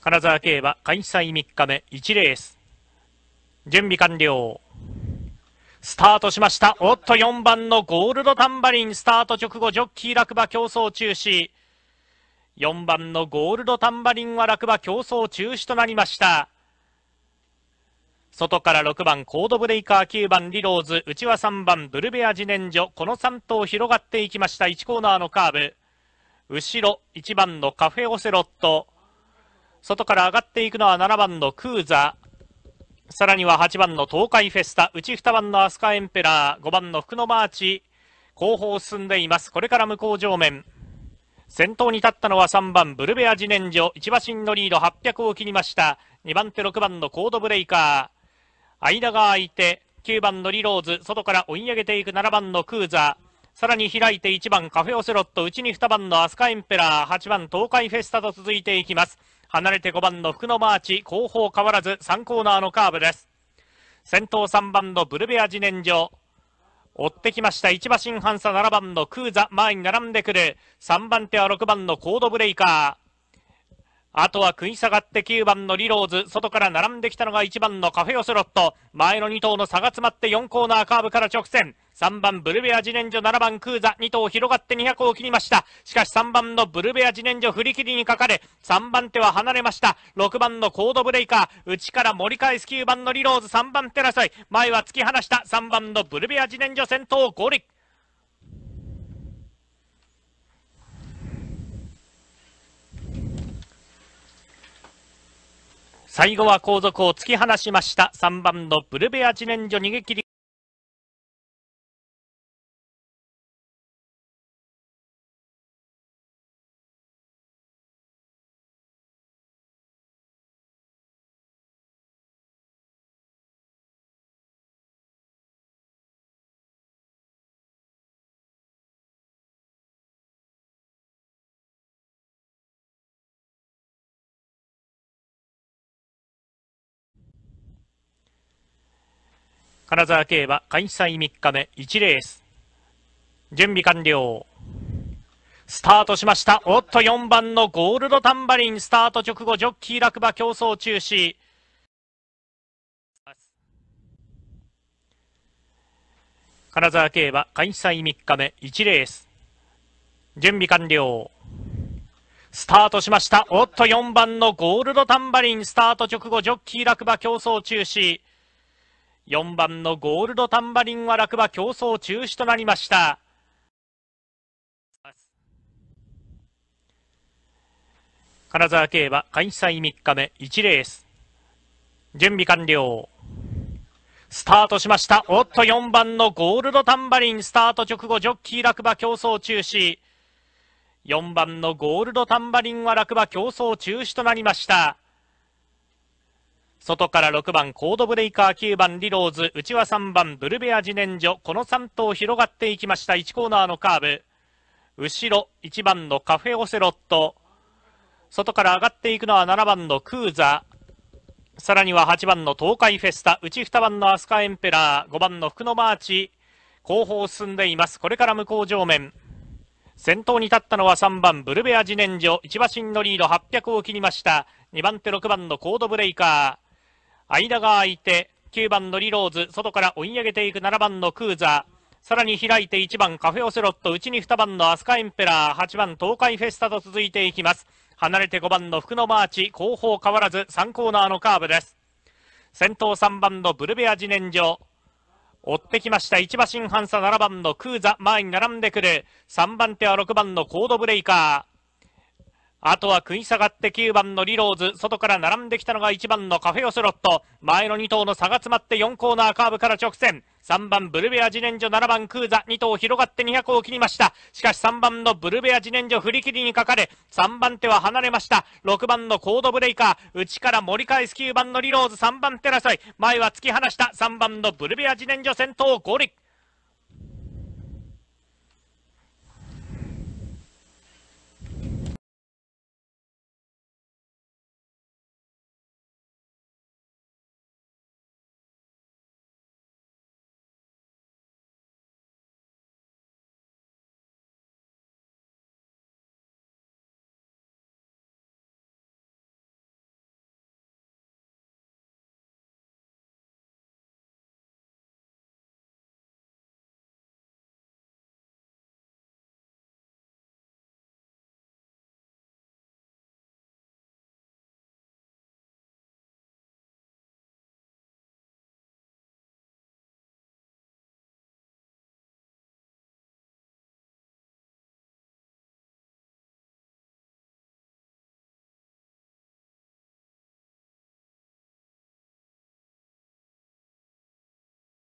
金沢競馬開催3日目1レース準備完了スタートしましたおっと4番のゴールドタンバリンスタート直後ジョッキー落馬競争中止4番のゴールドタンバリンは落馬競争中止となりました外から6番コードブレイカー9番リローズ内は3番ブルベア自然薯この3頭広がっていきました1コーナーのカーブ後ろ1番のカフェオセロット外から上がっていくのは7番のクーザさらには8番の東海フェスタ内2番の飛鳥エンペラー5番の福野マーチ後方進んでいますこれから向こう上面先頭に立ったのは3番ブルベア自然薯1馬身のリード800を切りました2番手6番のコードブレイカー間が空いて9番のリローズ外から追い上げていく7番のクーザーさらに開いて1番カフェオセロット、内に2番のアスカエンペラー、8番東海フェスタと続いていきます。離れて5番の福野マーチ、後方変わらず3コーナーのカーブです。先頭3番のブルベア自然薯。追ってきました。1馬新半差7番のクーザ、前に並んでくる。3番手は6番のコードブレイカー。あとは食い下がって9番のリローズ。外から並んできたのが1番のカフェオスロット。前の2頭の差が詰まって4コーナーカーブから直線。3番ブルベア自然薯7番クーザ2頭広がって200を切りましたしかし3番のブルベア自然薯振り切りにかかれ3番手は離れました6番のコードブレイカー内から盛り返す9番のリローズ3番手争い前は突き放した3番のブルベア自然薯先頭ゴリ最後は後続を突き放しました。3番のブルベア自然所逃げ切り。金沢競馬開催3日目1レース。準備完了。スタートしました。おっと、4番のゴールドタンバリン、スタート直後、ジョッキー落馬競争中止。金沢競馬開催3日目1レース。準備完了。スタートしました。おっと、4番のゴールドタンバリン、スタート直後、ジョッキー落馬競争中止。4番のゴールドタンバリンは落馬競争中止となりました。金沢競馬開催3日目1レース。準備完了。スタートしました。おっと、4番のゴールドタンバリン、スタート直後、ジョッキー落馬競争中止。4番のゴールドタンバリンは落馬競争中止となりました。外から6番コードブレイカー9番リローズ内は3番ブルベア自然所この3頭広がっていきました1コーナーのカーブ後ろ1番のカフェオセロット外から上がっていくのは7番のクーザさらには8番の東海フェスタ内2番のアスカエンペラー5番の福野マーチ後方進んでいますこれから向こう上面先頭に立ったのは3番ブルベア自然所1馬身のリード800を切りました2番手6番のコードブレイカー間が空いて、9番のリローズ、外から追い上げていく7番のクーザー。さらに開いて1番カフェオセロット、内に2番のアスカエンペラー、8番東海フェスタと続いていきます。離れて5番の福野マーチ、後方変わらず3コーナーのカーブです。先頭3番のブルベア自然薯。追ってきました。1馬身半差7番のクーザ、前に並んでくる。3番手は6番のコードブレイカー。あとは食い下がって9番のリローズ。外から並んできたのが1番のカフェオスロット。前の2頭の差が詰まって4コーナーカーブから直線。3番ブルベア自然薯7番クーザ2頭広がって200を切りましたしかし3番のブルベア自然薯振り切りにかかれ3番手は離れました6番のコードブレイカー内から盛り返す9番のリローズ3番手争い前は突き放した3番のブルベア自然薯先頭ゴリッ